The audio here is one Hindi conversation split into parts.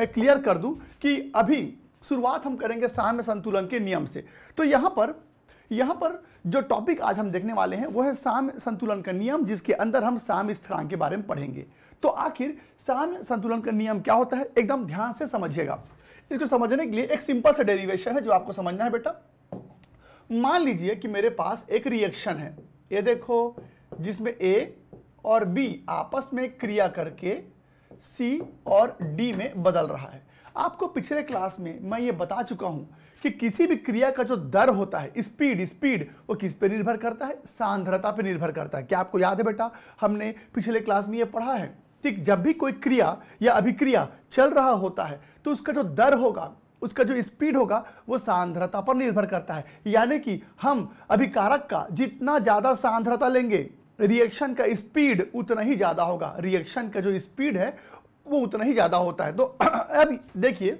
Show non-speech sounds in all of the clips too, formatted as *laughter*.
मैं क्लियर कर दूं कि अभी शुरुआत हम करेंगे साम्य संतुलन के नियम से तो यहाँ पर यहाँ पर जो टॉपिक आज हम देखने वाले हैं वो है साम्य संतुलन का नियम जिसके अंदर हम साम्य स्थिरांक के बारे में पढ़ेंगे तो आखिर साम्य संतुलन का नियम क्या होता है एकदम ध्यान से समझिएगा इसको समझने के लिए एक सिंपल सा डेरिवेशन है जो आपको समझना है बेटा मान लीजिए कि मेरे पास एक रिएक्शन है ये देखो जिसमें ए और बी आपस में क्रिया करके सी और डी में बदल रहा है आपको पिछले क्लास में मैं ये बता चुका हूं कि किसी भी क्रिया का जो दर होता है स्पीड स्पीड वो किस पे निर्भर करता है सांद्रता पे निर्भर करता है क्या आपको याद है बेटा हमने पिछले क्लास में ये पढ़ा है ठीक जब भी कोई क्रिया या अभिक्रिया चल रहा होता है तो उसका जो दर होगा उसका जो स्पीड होगा वो सांद्रता पर निर्भर करता है यानी कि हम अभिकारक का जितना ज़्यादा सांद्रता लेंगे रिएक्शन का स्पीड उतना ही ज़्यादा होगा रिएक्शन का जो स्पीड है वो उतना ही ज़्यादा होता है तो *clears throat* अब देखिए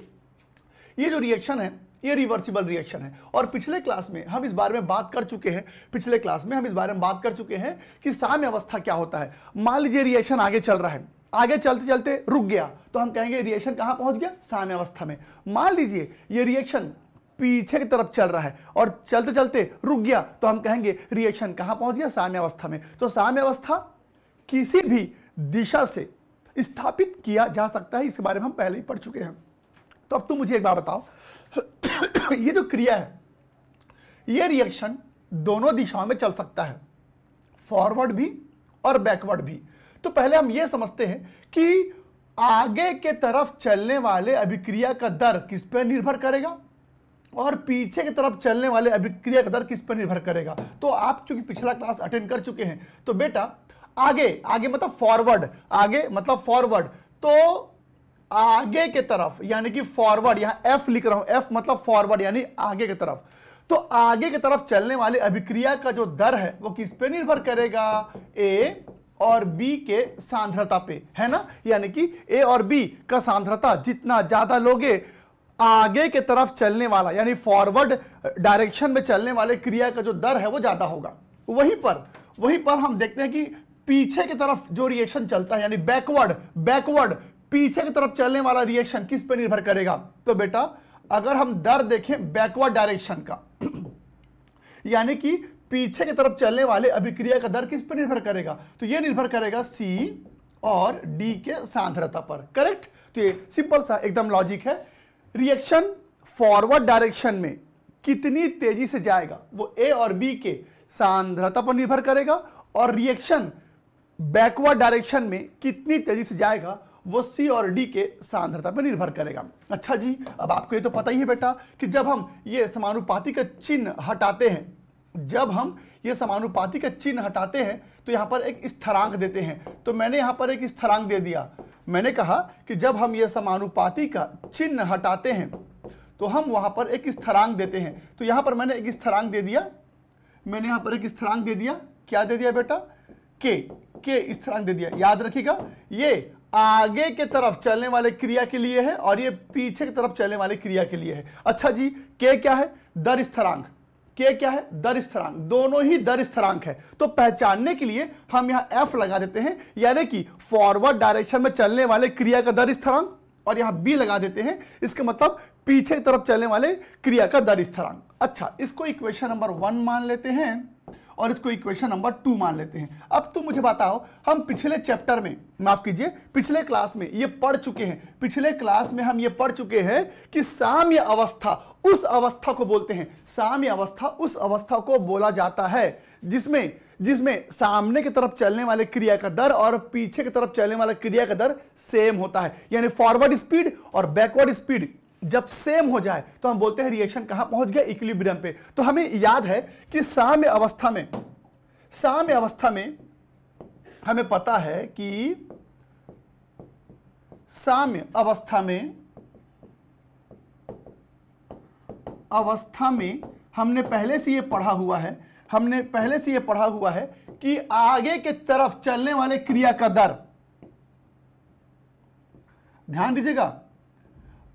ये जो रिएक्शन है ये रिवर्सिबल रिएक्शन है और पिछले क्लास में हम इस बारे में बात कर चुके हैं पिछले क्लास में हम इस बारे में बात कर चुके हैं कि साम्य अवस्था क्या होता है मान लीजिए रिएक्शन आगे चल रहा है आगे चलते चलते रुक गया तो हम कहेंगे रिएक्शन कहां पहुंच गया साम्य अवस्था में मान लीजिए ये रिएक्शन पीछे की तरफ चल रहा है और चलते चलते रुक गया तो हम कहेंगे रिएक्शन कहाँ पहुंच गया साम्यावस्था में तो साम्यावस्था किसी भी दिशा से स्थापित किया जा सकता है इसके बारे में हम पहले ही पढ़ चुके हैं तो अब तुम मुझे एक बार बताओ *coughs* ये जो क्रिया है ये रिएक्शन दोनों दिशाओं में चल सकता है फॉरवर्ड भी और बैकवर्ड भी तो पहले हम ये समझते हैं कि आगे के तरफ चलने वाले अभिक्रिया का दर किस पर निर्भर करेगा और पीछे की तरफ चलने वाले अभिक्रिया का दर किस पर निर्भर करेगा तो आप चूंकि पिछला क्लास अटेंड कर चुके हैं तो बेटा आगे आगे मतलब फॉरवर्ड आगे मतलब फॉरवर्ड तो आगे के तरफ यानी कि फॉरवर्ड यहां एफ लिख रहा हूं एफ मतलब फॉरवर्ड यानी आगे की तरफ तो आगे की तरफ चलने वाले अभिक्रिया का जो दर है वो किस पे निर्भर करेगा ए और बी के सांद्रता पे है ना यानी कि ए और बी का सांद्रता जितना ज्यादा लोगे आगे के तरफ चलने वाला यानी फॉरवर्ड डायरेक्शन में चलने वाले क्रिया का जो दर है वो ज्यादा होगा वहीं पर वहीं पर हम देखते हैं कि पीछे की तरफ जो रिएक्शन चलता है यानी बैकवर्ड बैकवर्ड पीछे की तरफ चलने वाला रिएक्शन किस पर निर्भर करेगा तो बेटा अगर हम दर देखें बैकवर्ड डायरेक्शन का *clears throat* यानी कि पीछे की तरफ चलने वाले अभिक्रिया का दर किस पर निर्भर करेगा तो यह निर्भर करेगा सी और डी के सांद्रता पर करेक्ट तो ये सिंपल सा एकदम लॉजिक है रिएक्शन फॉरवर्ड डायरेक्शन में कितनी तेजी से जाएगा वो ए और बी के सांद्रता पर निर्भर करेगा और रिएक्शन बैकवर्ड डायरेक्शन में कितनी तेजी से जाएगा वो सी और डी के सांद्रता पर निर्भर करेगा अच्छा जी अब आपको ये तो पता ही है बेटा कि जब हम ये समानुपातिक का चिन्ह हटाते हैं जब हम ये समानुपाती का चिन्ह हटाते हैं तो यहाँ पर एक स्थरांक देते हैं तो मैंने यहाँ पर एक स्थरांक दे दिया मैंने कहा कि जब हम ये समानुपाती का चिन्ह हटाते हैं तो हम वहाँ पर एक स्थरांक देते हैं तो यहाँ पर मैंने एक स्थरांक दे दिया मैंने यहाँ पर एक स्थरांक दे दिया क्या दे दिया बेटा के के स्थरांक दे दिया याद रखिएगा ये आगे के तरफ चलने वाले क्रिया के लिए है और ये पीछे की तरफ चलने वाले क्रिया के लिए है अच्छा जी के क्या है दर स्थरांक के क्या है दर स्थिरांक दोनों ही दर स्थिरांक है तो पहचानने के लिए हम यहां एफ लगा देते हैं यानी कि फॉरवर्ड डायरेक्शन में चलने वाले क्रिया का दर स्थिरांक और यहां बी लगा देते हैं इसका मतलब पीछे तरफ चलने वाले क्रिया का दर स्थिरांक अच्छा इसको इक्वेशन नंबर वन मान लेते हैं और इसको इक्वेशन नंबर टू मान लेते हैं अब तुम मुझे बताओ हम पिछले चैप्टर में माफ कीजिए पिछले क्लास में ये पढ़ चुके हैं पिछले क्लास में हम ये पढ़ चुके हैं कि साम्य अवस्था उस अवस्था को बोलते हैं साम्य अवस्था उस अवस्था को बोला जाता है जिसमें जिसमें सामने की तरफ चलने वाले क्रिया का दर और पीछे की तरफ चलने वाले क्रिया का दर सेम होता है यानी फॉरवर्ड स्पीड और बैकवर्ड स्पीड जब सेम हो जाए तो हम बोलते हैं रिएक्शन कहां पहुंच गया इक्विलिब्रियम पे तो हमें याद है कि साम्य अवस्था में साम्य अवस्था में हमें पता है कि साम्य अवस्था में अवस्था में हमने पहले से यह पढ़ा हुआ है हमने पहले से यह पढ़ा हुआ है कि आगे के तरफ चलने वाले क्रिया का दर ध्यान दीजिएगा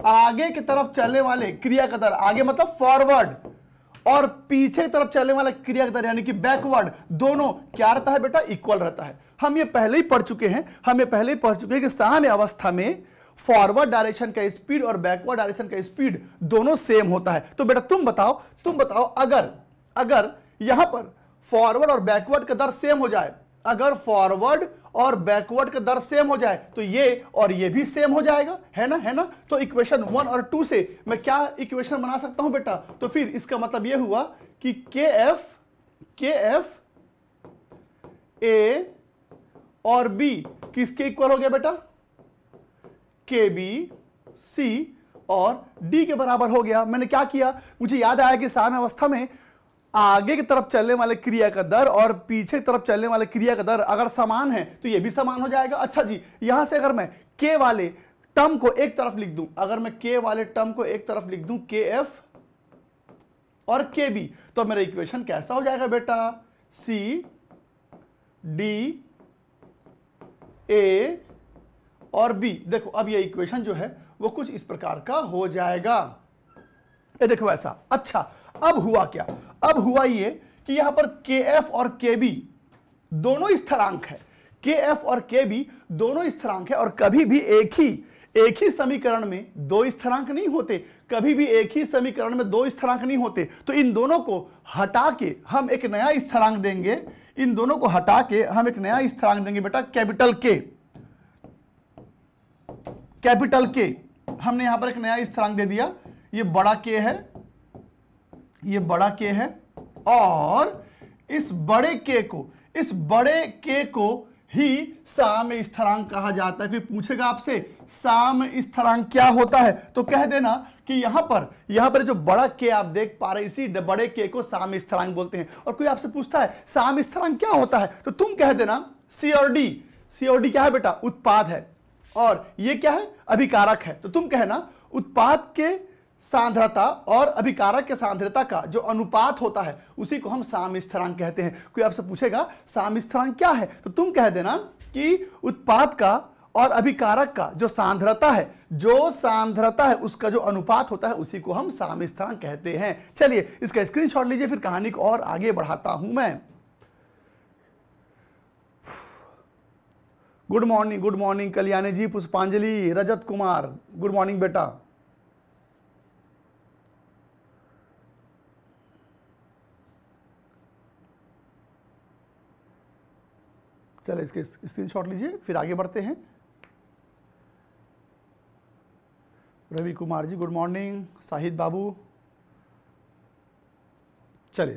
आगे की तरफ चलने वाले क्रिया का दर आगे मतलब फॉरवर्ड और पीछे तरफ चलने वाला क्रिया का दर यानी कि बैकवर्ड दोनों क्या रहता है बेटा इक्वल रहता है हम ये पहले ही पढ़ चुके हैं हम ये पहले ही पढ़ चुके हैं कि साम्य अवस्था में फॉरवर्ड डायरेक्शन का स्पीड और बैकवर्ड डायरेक्शन का स्पीड दोनों सेम होता है तो बेटा तुम बताओ तुम बताओ अगर अगर यहां पर फॉरवर्ड और बैकवर्ड का दर सेम हो जाए अगर फॉरवर्ड और बैकवर्ड का दर सेम हो जाए तो ये और ये भी सेम हो जाएगा है ना है ना तो इक्वेशन वन और टू से मैं क्या इक्वेशन बना सकता हूं बेटा तो फिर इसका मतलब ये हुआ कि के एफ के एफ ए और बी किसके इक्वल हो गया बेटा के बी सी और डी के बराबर हो गया मैंने क्या किया मुझे याद आया कि साम्य अवस्था में आगे की तरफ चलने वाले क्रिया का दर और पीछे की तरफ चलने वाले क्रिया का दर अगर समान है तो ये भी समान हो जाएगा अच्छा जी यहां से अगर मैं के वाले टर्म को एक तरफ लिख दूं अगर मैं के वाले टर्म को एक तरफ लिख दूं के एफ और के बी तो मेरा इक्वेशन कैसा हो जाएगा बेटा सी डी ए और बी देखो अब यह इक्वेशन जो है वो कुछ इस प्रकार का हो जाएगा ये देखो ऐसा अच्छा अब हुआ क्या अब हुआ ये कि यहां पर के एफ और के बी दोनों स्थिरांक है के एफ और के बी दोनों स्थिरांक है और कभी भी एक ही एक ही समीकरण में दो स्थिरांक नहीं होते कभी भी एक ही समीकरण में दो स्थिरांक नहीं होते तो इन दोनों को हटा के हम एक नया स्थिरांक देंगे इन दोनों को हटा के हम एक नया स्थिरांक देंगे बेटा कैपिटल के कैपिटल के हमने यहां पर एक नया स्थिरांक दे दिया ये बड़ा के है ये बड़ा के है और इस बड़े के को इस बड़े के को ही साम स्थरांक कहा जाता है कोई पूछेगा आपसे साम स्थरांक क्या होता है तो कह देना कि यहां पर यहां पर जो बड़ा के आप देख पा रहे इसी बड़े के को साम स्थरांक बोलते हैं और कोई आपसे पूछता है साम स्थरांक क्या होता है तो तुम कह देना सी और डी सी और डी क्या है बेटा उत्पाद है और ये क्या है अभिकारक है तो तुम कहना उत्पाद के सांद्रता और अभिकारक के सांद्रता का जो अनुपात होता है उसी को हम साम स्थिरांक कहते हैं कोई आपसे पूछेगा साम स्थिरांक क्या है तो तुम कह देना कि उत्पाद का और अभिकारक का जो सांद्रता है जो सांद्रता है उसका जो अनुपात होता है उसी को हम साम स्थिरांक कहते हैं चलिए इसका स्क्रीन लीजिए फिर कहानी को और आगे बढ़ाता हूं मैं good morning good morning Kalyani ji Pushpanjali Rajat Kumar good morning बेटा चलो इसके शॉट लीजिए फिर आगे बढ़ते हैं रवि कुमार जी गुड मॉर्निंग साहिद बाबू चले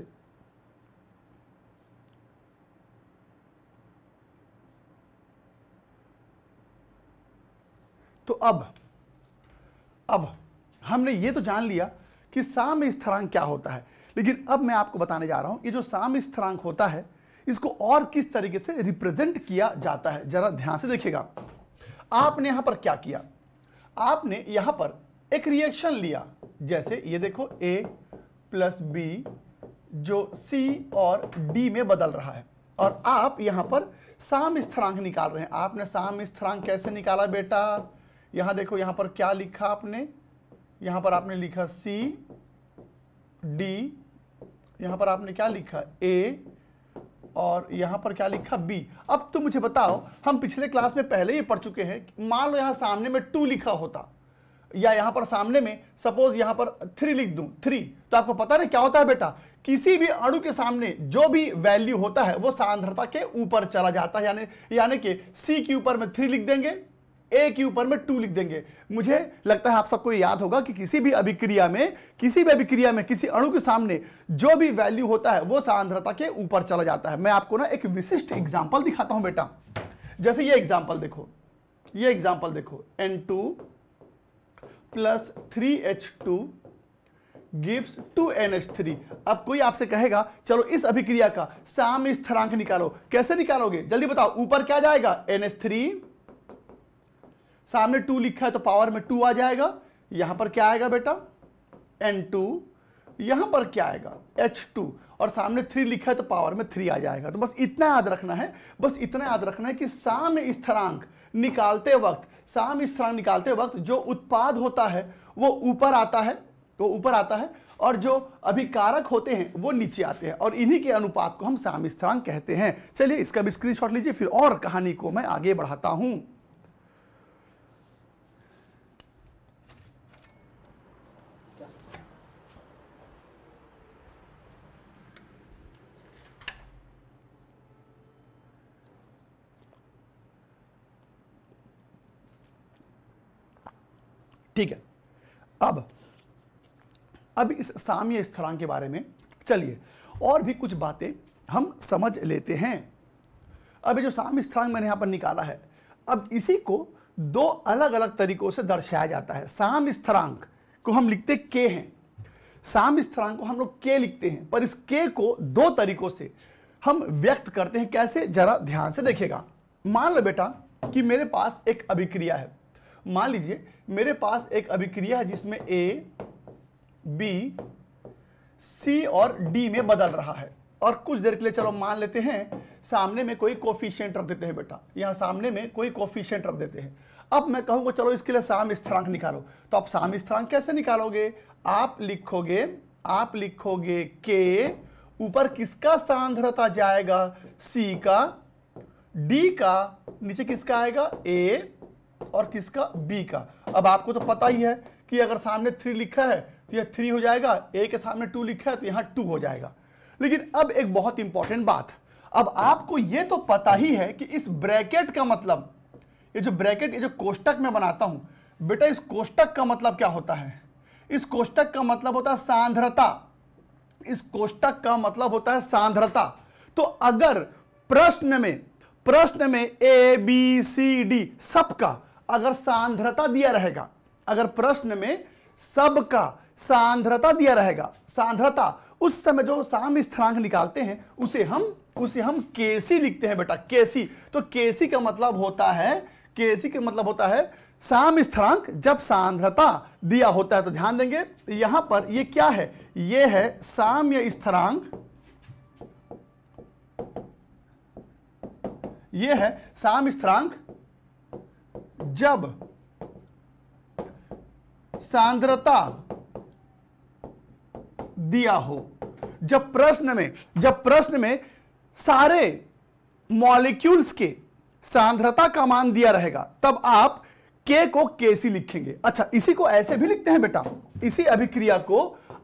तो अब अब हमने ये तो जान लिया कि साम स्थरांक क्या होता है लेकिन अब मैं आपको बताने जा रहा हूं कि जो साम स्थरांक होता है इसको और किस तरीके से रिप्रेजेंट किया जाता है जरा ध्यान से देखिएगा आपने यहां पर क्या किया आपने यहां पर एक रिएक्शन लिया जैसे ये देखो ए प्लस बी जो सी और डी में बदल रहा है और आप यहां पर साम स्थरांक निकाल रहे हैं आपने साम स्थरांक कैसे निकाला बेटा यहां देखो यहां पर क्या लिखा आपने यहां पर आपने लिखा सी डी यहां पर आपने क्या लिखा ए और यहाँ पर क्या लिखा बी अब तो मुझे बताओ हम पिछले क्लास में पहले ही पढ़ चुके हैं मान लो यहाँ सामने में टू लिखा होता या यहाँ पर सामने में सपोज यहाँ पर थ्री लिख दू थ्री तो आपको पता नहीं क्या होता है बेटा किसी भी अणु के सामने जो भी वैल्यू होता है वो सांद्रता के ऊपर चला जाता है यानी यानी कि सी के ऊपर में थ्री लिख देंगे ए के ऊपर में टू लिख देंगे मुझे लगता है आप सबको याद होगा कि किसी भी अभिक्रिया में किसी भी अभिक्रिया में किसी अणु के सामने जो भी वैल्यू होता है वो सांद्रता के ऊपर चला जाता है मैं आपको ना एक विशिष्ट एग्जाम्पल दिखाता हूं बेटा जैसे ये एग्जाम्पल देखो ये एग्जाम्पल देखो N two plus three H two gives two N H three अब कोई आपसे कहेगा चलो इस अभिक्रिया का साम स्थिरांक निकालो कैसे निकालोगे जल्दी बताओ ऊपर क्या जाएगा एन एच थ्री सामने टू लिखा है तो पावर में टू आ जाएगा यहां पर क्या आएगा बेटा एन टू यहां पर क्या आएगा एच टू और सामने थ्री लिखा है तो पावर में थ्री आ जाएगा तो बस इतना याद रखना है बस इतना याद रखना है कि साम स्थरांक निकालते वक्त साम स्थरांक निकालते वक्त जो उत्पाद होता है वो ऊपर आता है वो ऊपर आता है और जो अभिकारक होते हैं वो नीचे आते हैं और इन्हीं के अनुपात को हम साम स्थरांक कहते हैं चलिए इसका भी स्क्रीनशॉट लीजिए फिर और कहानी को मैं आगे बढ़ाता हूँ ठीक है अब अब इस साम्य स्थलांक के बारे में चलिए और भी कुछ बातें हम समझ लेते हैं अब ये जो साम्य स्थलांक मैंने यहाँ पर निकाला है अब इसी को दो अलग अलग तरीकों से दर्शाया जाता है साम स्थलांक को हम लिखते के हैं साम स्थलांक को हम लोग के लिखते हैं पर इस के को दो तरीकों से हम व्यक्त करते हैं कैसे जरा ध्यान से देखेगा मान लो बेटा कि मेरे पास एक अभिक्रिया है मान लीजिए मेरे पास एक अभिक्रिया है जिसमें ए बी सी और डी में बदल रहा है और कुछ देर के लिए चलो मान लेते हैं सामने में कोई कोफिशियंट रख देते हैं बेटा यहां सामने में कोई कोफिशियंट रख देते हैं अब मैं कहूंगा चलो इसके लिए साम स्थिरांक निकालो तो आप साम स्थिरांक कैसे निकालोगे आप लिखोगे आप लिखोगे के ऊपर किसका सांद्रता जाएगा सी का डी का नीचे किसका आएगा ए और किसका बी का अब आपको तो पता ही है कि अगर सामने थ्री लिखा है तो यह थ्री हो जाएगा ए के सामने टू लिखा है तो यहां टू हो जाएगा लेकिन अब एक बहुत इंपॉर्टेंट बात अब आपको यह तो पता ही है कि इस ब्रैकेट का मतलब ये जो ब्रैकेट ये जो कोष्टक में बनाता हूं बेटा इस कोष्टक का मतलब क्या होता है इस कोष्टक का मतलब होता है सांद्रता इस कोष्टक का मतलब होता है सांद्रता तो अगर प्रश्न में प्रश्न में ए बी सी डी सबका अगर सांद्रता दिया रहेगा अगर प्रश्न में सब का सांद्रता दिया रहेगा सांद्रता उस समय जो साम स्थिरांक निकालते हैं उसे हम उसे हम केसी लिखते हैं बेटा केसी तो केसी का मतलब होता है केसी का मतलब होता है साम स्थिरांक जब सांद्रता दिया होता है तो ध्यान देंगे यहां पर ये क्या है ये है साम्य स्थिरांक ये है साम स्थिरांक जब सांद्रता दिया हो जब प्रश्न में जब प्रश्न में सारे मॉलिक्यूल्स के सांद्रता का मान दिया रहेगा तब आप के को केसी लिखेंगे अच्छा इसी को ऐसे भी लिखते हैं बेटा इसी अभिक्रिया को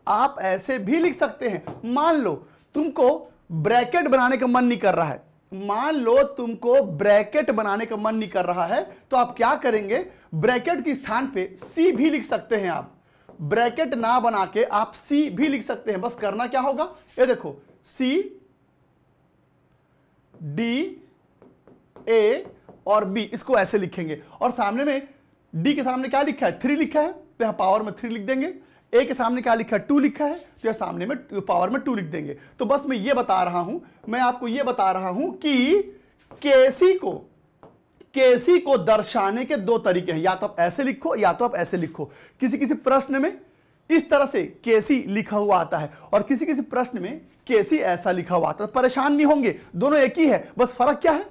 आप ऐसे भी लिख सकते हैं मान लो तुमको ब्रैकेट बनाने का मन नहीं कर रहा है मान लो तुमको ब्रैकेट बनाने का मन नहीं कर रहा है तो आप क्या करेंगे ब्रैकेट के स्थान पे सी भी लिख सकते हैं आप ब्रैकेट ना बना के आप सी भी लिख सकते हैं बस करना क्या होगा ये देखो सी डी ए और बी इसको ऐसे लिखेंगे और सामने में डी के सामने क्या लिखा है थ्री लिखा है तो यहां पावर में थ्री लिख देंगे ए के सामने क्या लिखा है टू लिखा है तो यह सामने में पावर में टू लिख देंगे तो बस मैं ये बता रहा हूं मैं आपको ये बता रहा हूं कि केसी को केसी को दर्शाने के दो तरीके हैं या तो आप ऐसे लिखो या तो आप ऐसे लिखो किसी किसी प्रश्न में इस तरह से केसी लिखा हुआ आता है और किसी किसी प्रश्न में केसी ऐसा लिखा हुआ आता है तो परेशान नहीं होंगे दोनों एक ही है बस फर्क क्या है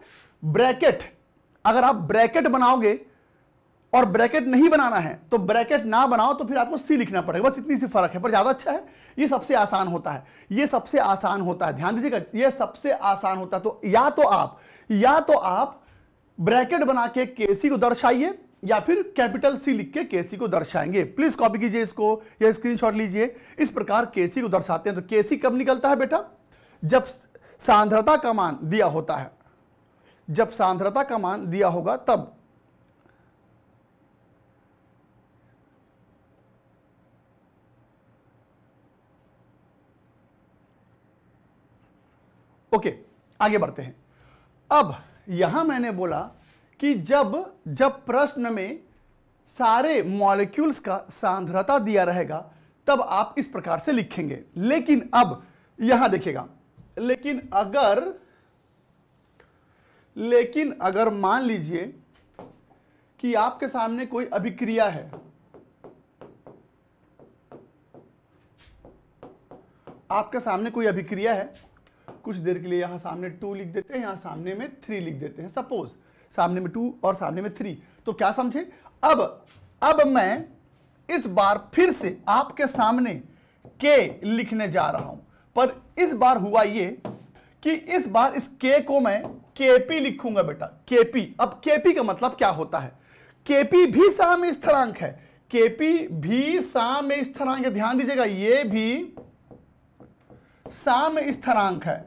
ब्रैकेट अगर आप ब्रैकेट बनाओगे और ब्रैकेट नहीं बनाना है तो ब्रैकेट ना बनाओ तो फिर आपको सी लिखना पड़ेगा बस इतनी सी फर्क है पर ज़्यादा अच्छा है ये सबसे आसान होता है ये सबसे आसान होता है ध्यान दीजिएगा ये सबसे आसान होता है तो या तो आप या तो आप ब्रैकेट बना के केसी को दर्शाइए या फिर कैपिटल सी लिख के केसी को दर्शाएंगे प्लीज कॉपी कीजिए इसको या स्क्रीन लीजिए इस प्रकार केसी को दर्शाते हैं तो केसी कब निकलता है बेटा जब सांद्रता का मान दिया होता है जब सांद्रता का मान दिया होगा तब ओके आगे बढ़ते हैं अब यहां मैंने बोला कि जब जब प्रश्न में सारे मॉलिक्यूल्स का सांद्रता दिया रहेगा तब आप इस प्रकार से लिखेंगे लेकिन अब यहां देखिएगा लेकिन अगर लेकिन अगर मान लीजिए कि आपके सामने कोई अभिक्रिया है आपके सामने कोई अभिक्रिया है कुछ देर के लिए यहाँ सामने टू लिख देते हैं यहाँ सामने में थ्री लिख देते हैं सपोज सामने में टू और सामने में थ्री तो क्या समझे अब अब मैं इस बार फिर से आपके सामने के लिखने जा रहा हूं पर इस बार हुआ ये कि इस बार इस के को मैं केपी लिखूंगा बेटा केपी अब केपी का मतलब क्या होता है केपी भी साम स्थरांक है केपी भी साम स्थरांक ध्यान दीजिएगा ये भी साम स्थरांक है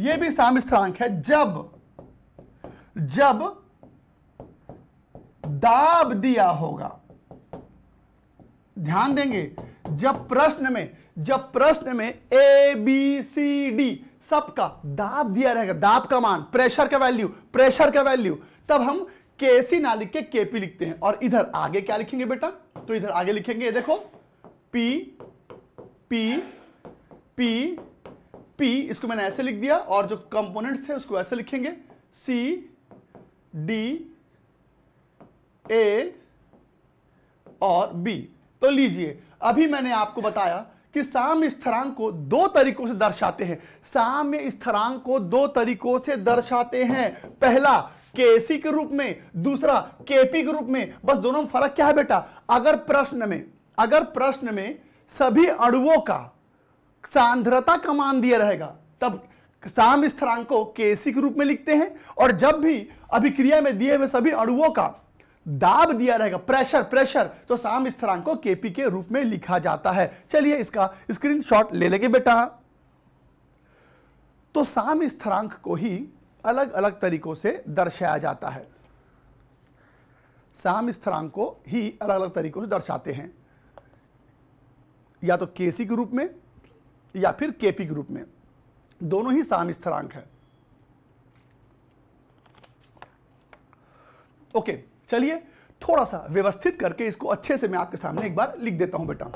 ये भी साम स्थिरांक है जब जब दाब दिया होगा ध्यान देंगे जब प्रश्न में जब प्रश्न में ए बी सी डी सबका दाब दिया रहेगा दाब का मान प्रेशर का वैल्यू प्रेशर का वैल्यू तब हम केसी ना लिख के केपी लिखते हैं और इधर आगे क्या लिखेंगे बेटा तो इधर आगे लिखेंगे ये देखो पी पी पी P इसको मैंने ऐसे लिख दिया और जो कंपोनेंट्स थे उसको ऐसे लिखेंगे C D A और B तो लीजिए अभी मैंने आपको बताया कि साम्य स्थरांक को दो तरीकों से दर्शाते हैं साम्य स्थरांक को दो तरीकों से दर्शाते हैं पहला केसी के रूप में दूसरा केपी के रूप में बस दोनों में फर्क क्या है बेटा अगर प्रश्न में अगर प्रश्न में सभी अणुओं का सांद्रता का मान दिया रहेगा तब साम स्थरांक को केसी के रूप में लिखते हैं और जब भी अभिक्रिया में दिए हुए सभी अणुओं का दाब दिया रहेगा प्रेशर प्रेशर तो साम स्थरांक को केपी के रूप में लिखा जाता है चलिए इसका स्क्रीनशॉट ले लेंगे बेटा तो साम स्थरांक को ही अलग अलग तरीकों से दर्शाया जाता है साम स्थरांक को ही अलग अलग तरीकों से दर्शाते हैं या तो केसी के रूप में या फिर केपी ग्रुप में दोनों ही साम स्थिरांक है ओके चलिए थोड़ा सा व्यवस्थित करके इसको अच्छे से मैं आपके सामने एक बार लिख देता हूं बेटा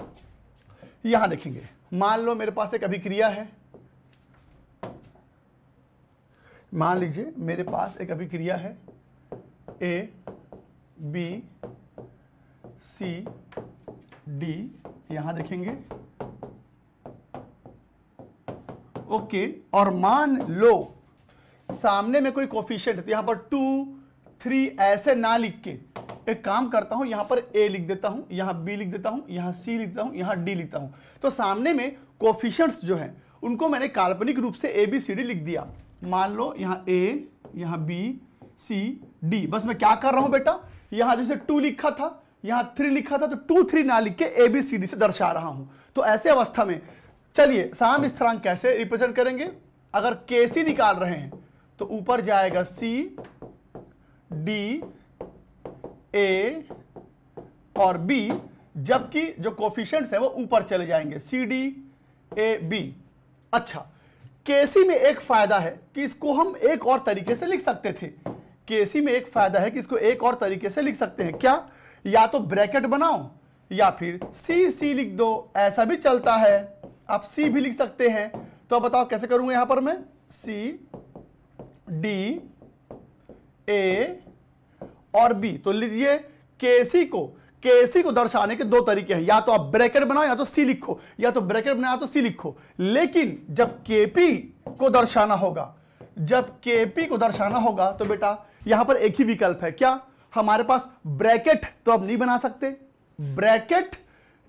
यहां देखेंगे मान लो मेरे पास एक अभिक्रिया है मान लीजिए मेरे पास एक अभिक्रिया है ए बी सी डी यहां देखेंगे ओके और मान लो सामने में कोई कोफिशियंट यहां तो पर टू थ्री ऐसे ना लिख के एक काम करता हूं यहां पर ए लिख देता हूं यहां बी लिख देता हूं यहां सी लिख देता यहां डी लिखता हूं तो सामने में कोफिशियंट्स जो है उनको मैंने काल्पनिक रूप से ए बी सी डी लिख दिया मान लो यहां ए यहां बी सी डी बस मैं क्या कर रहा हूं बेटा यहां जैसे टू लिखा था यहां थ्री लिखा था तो टू थ्री ना लिख के ए बी सी डी से दर्शा रहा हूं तो ऐसे अवस्था में चलिए साम स्थिरांक हाँ। कैसे रिप्रेजेंट करेंगे अगर के सी निकाल रहे हैं तो ऊपर जाएगा सी डी ए और बी जबकि जो कोफिशेंट्स है वो ऊपर चले जाएंगे सी डी ए बी अच्छा केसी में एक फायदा है कि इसको हम एक और तरीके से लिख सकते थे केसी में एक फायदा है कि इसको एक और तरीके से लिख सकते हैं क्या या तो ब्रैकेट बनाओ या फिर सी सी लिख दो ऐसा भी चलता है आप सी भी लिख सकते हैं तो आप बताओ कैसे करूंगा यहां पर मैं सी डी ए और बी तो लीजिए सी को सी को दर्शाने के दो तरीके हैं या तो आप ब्रैकेट बनाओ या तो सी लिखो या तो ब्रैकेट बनाओ तो सी लिखो लेकिन जब केपी को दर्शाना होगा जब केपी को दर्शाना होगा तो बेटा यहां पर एक ही विकल्प है क्या हमारे पास ब्रैकेट तो अब नहीं बना सकते ब्रैकेट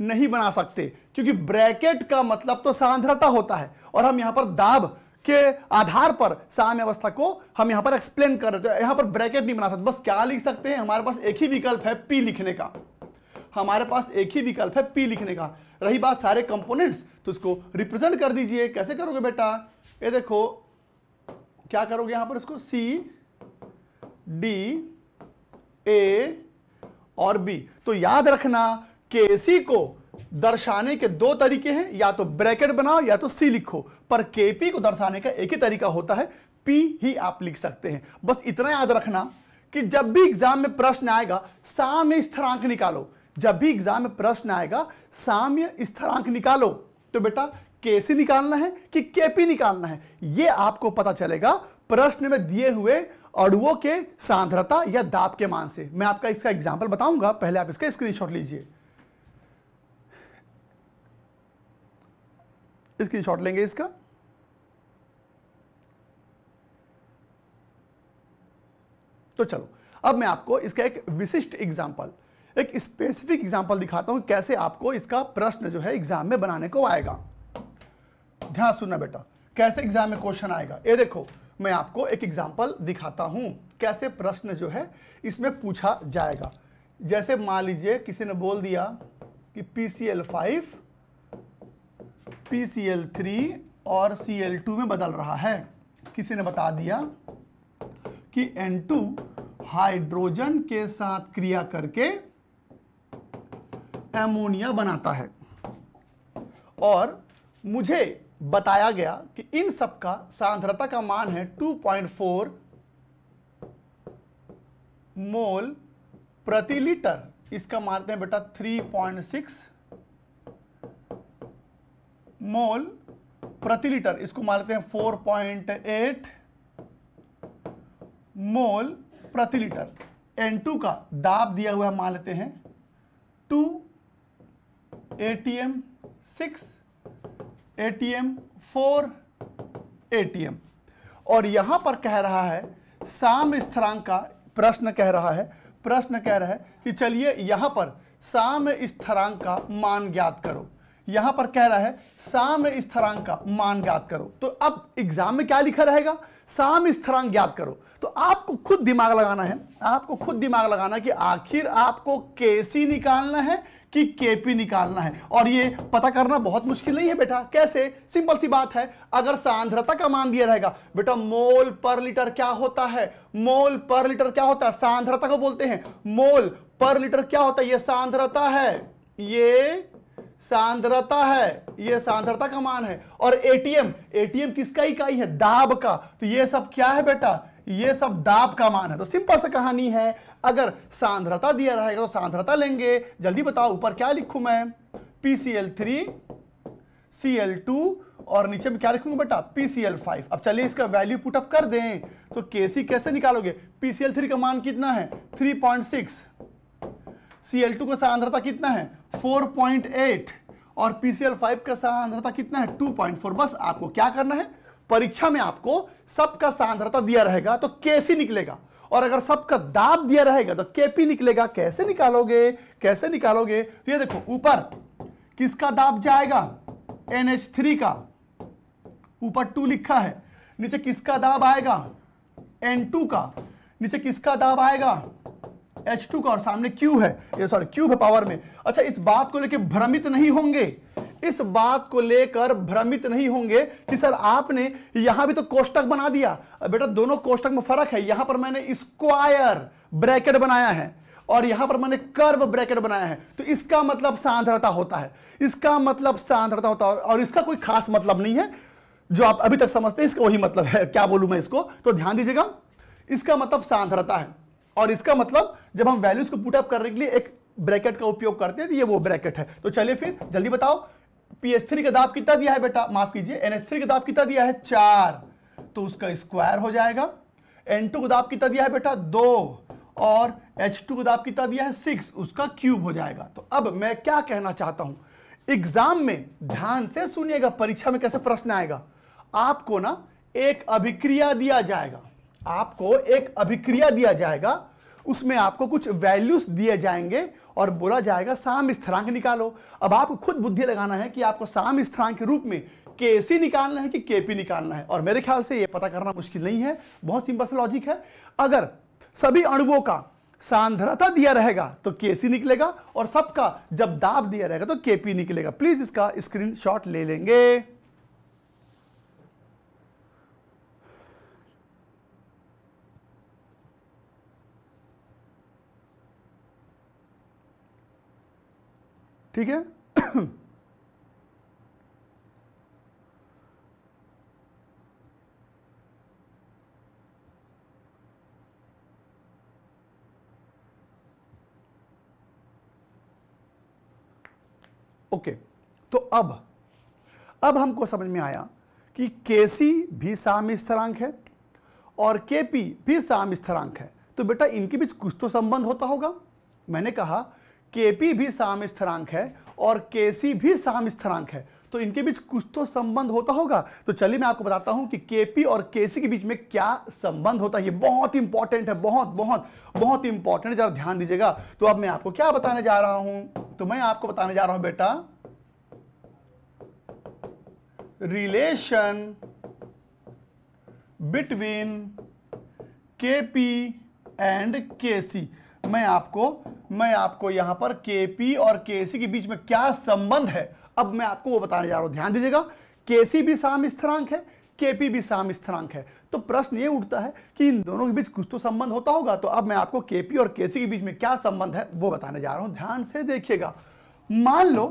नहीं बना सकते क्योंकि ब्रैकेट का मतलब तो सांद्रता होता है और हम यहां पर दाब के आधार पर साम्य अवस्था को हम यहां पर एक्सप्लेन कर रहे यहां पर ब्रैकेट नहीं बना सकते बस क्या लिख सकते हैं हमारे पास एक ही विकल्प है पी लिखने का हमारे पास एक ही विकल्प है पी लिखने का रही बात सारे कंपोनेंट्स तो उसको रिप्रेजेंट कर दीजिए कैसे करोगे बेटा ये देखो क्या करोगे यहां पर इसको सी डी ए और बी तो याद रखना केसी को दर्शाने के दो तरीके हैं या तो ब्रैकेट बनाओ या तो सी लिखो पर केपी को दर्शाने का एक ही तरीका होता है पी ही आप लिख सकते हैं बस इतना याद रखना कि जब भी एग्जाम में प्रश्न आएगा साम्य स्थिरांक निकालो जब भी एग्जाम में प्रश्न आएगा साम्य स्थिरांक निकालो तो बेटा केसी निकालना है कि केपी निकालना है यह आपको पता चलेगा प्रश्न में दिए हुए अड़ुओं के सांद्रता या दाब के मान से मैं आपका इसका एग्जाम्पल बताऊंगा पहले आप इसका स्क्रीनशॉट लीजिए शॉर्ट लेंगे इसका तो चलो अब मैं आपको इसका एक विशिष्ट एग्जाम्पल एक स्पेसिफिक एग्जाम्पल दिखाता हूं कैसे आपको इसका प्रश्न जो है एग्जाम में बनाने को आएगा ध्यान सुनना बेटा कैसे एग्जाम में क्वेश्चन आएगा ये देखो मैं आपको एक एग्जाम्पल दिखाता हूं कैसे प्रश्न जो है इसमें पूछा जाएगा जैसे मान लीजिए किसी ने बोल दिया कि P C L five P C L three और सी एल टू में बदल रहा है किसी ने बता दिया कि N2 हाइड्रोजन के साथ क्रिया करके एमोनिया बनाता है और मुझे बताया गया कि इन सब का सांद्रता का मान है 2.4 मोल प्रति लीटर इसका मानते हैं बेटा 3.6 मोल प्रति लीटर इसको मान लेते हैं 4.8 मोल प्रति लीटर N2 का दाब दिया हुआ है मान लेते हैं 2 ATM 6 ATM 4 ATM और यहां पर कह रहा है साम स्थरांक का प्रश्न कह रहा है प्रश्न कह रहा है कि चलिए यहां पर साम स्थरांक का मान ज्ञात करो यहां पर कह रहा है साम स्थरांक का मान ज्ञात करो तो अब एग्जाम में क्या लिखा रहेगा साम स्थरांक ज्ञात करो तो आपको खुद दिमाग लगाना है आपको खुद दिमाग लगाना कि आखिर आपको केसी निकालना है कि केपी निकालना है और ये पता करना बहुत मुश्किल नहीं है बेटा कैसे सिंपल सी बात है अगर सांद्रता का मान दिया रहेगा बेटा मोल पर लीटर क्या होता है मोल पर लीटर क्या होता है सांद्रता को बोलते हैं मोल पर लीटर क्या होता है ये सांद्रता है ये सांद्रता है ये सांद्रता का मान है और एटीएम एटीएम किसका इकाई है दाब का तो ये सब क्या है बेटा ये सब दाब का मान है तो सिंपल सा कहानी है अगर सांद्रता दिया रहेगा तो सांद्रता लेंगे जल्दी बताओ ऊपर क्या लिखू मैं P C L three C L two और नीचे में क्या लिखूंगा बेटा पीसीएल फाइव अब चलिए इसका वैल्यू पुटअप कर दें तो के सी कैसे निकालोगे पीसीएल थ्री का मान कितना है three point six C L two का सांद्रता कितना है 4.8 और पी फाइव का सांद्रता कितना है 2.4 बस आपको क्या करना है परीक्षा में आपको सबका सांद्रता दिया रहेगा तो कैसे निकलेगा और अगर सबका दाब दिया रहेगा तो केपी निकलेगा कैसे निकालोगे कैसे निकालोगे तो ये देखो ऊपर किसका दाब जाएगा NH3 का ऊपर टू लिखा है नीचे किसका दाब आएगा N2 का नीचे किसका दाब आएगा H2 का और सामने Q है ये सॉरी क्यूब है पावर में अच्छा इस बात को लेकर भ्रमित नहीं होंगे इस बात को लेकर भ्रमित नहीं होंगे कि सर आपने यहां भी तो कोष्टक बना दिया बेटा दोनों कोष्टक में फर्क है यहां पर मैंने स्क्वायर ब्रैकेट बनाया है और यहां पर मैंने कर्व ब्रैकेट बनाया है तो इसका मतलब सांद्रता होता है इसका मतलब सांद्रता होता है और इसका कोई खास मतलब नहीं है जो आप अभी तक समझते हैं इसका वही मतलब है क्या बोलूं मैं इसको तो ध्यान दीजिएगा इसका मतलब सांद्रता है और इसका मतलब जब हम वैल्यूज को पुटअप करने के लिए एक ब्रैकेट का उपयोग करते हैं तो ये वो ब्रैकेट है तो चलिए फिर जल्दी बताओ थ्री का दाब कितना दिया है बेटा माफ कीजिए थ्री का दाब कितना दिया है चार तो उसका स्क्वायर हो जाएगा एन टू का दाब कितना दिया है बेटा दो और एच टू का दाब कितना दिया है सिक्स उसका क्यूब हो जाएगा तो अब मैं क्या कहना चाहता हूं एग्जाम में ध्यान से सुनिएगा परीक्षा में कैसे प्रश्न आएगा आपको ना एक अभिक्रिया दिया जाएगा आपको एक अभिक्रिया दिया जाएगा उसमें आपको कुछ वैल्यूज दिए जाएंगे और बोला जाएगा साम स्थरांक निकालो अब आपको खुद बुद्धि लगाना है कि आपको साम स्थरांक के रूप में के सी निकालना है कि के पी निकालना है और मेरे ख्याल से यह पता करना मुश्किल नहीं है बहुत सिंपल सा लॉजिक है अगर सभी अणुओं का सांद्रता दिया रहेगा तो के सी निकलेगा और सबका जब दाब दिया रहेगा तो केपी निकलेगा प्लीज इसका स्क्रीनशॉट ले लेंगे ठीक है ओके तो अब अब हमको समझ में आया कि केसी भी साम स्थिरांक है और केपी भी साम स्थिरांक है तो बेटा इनके बीच कुछ तो संबंध होता होगा मैंने कहा के भी साम स्थिरांक है और के भी साम स्थिरांक है तो इनके बीच कुछ तो संबंध होता होगा तो चलिए मैं आपको बताता हूं कि केपी और केसी के बीच में क्या संबंध होता है ये बहुत इंपॉर्टेंट है बहुत बहुत बहुत इंपॉर्टेंट जरा ध्यान दीजिएगा तो अब मैं आपको क्या बताने जा रहा हूं तो मैं आपको बताने जा रहा हूं बेटा relation between KP and KC मैं आपको मैं आपको यहां पर के और के के बीच में क्या संबंध है अब मैं आपको वो बताने जा रहा हूं ध्यान दीजिएगा के भी साम स्थिरांक है के भी साम स्थिरांक है तो प्रश्न ये उठता है कि इन दोनों के बीच कुछ तो संबंध होता होगा तो अब मैं आपको के और के के बीच में क्या संबंध है वो बताने जा रहा हूं ध्यान से देखिएगा मान लो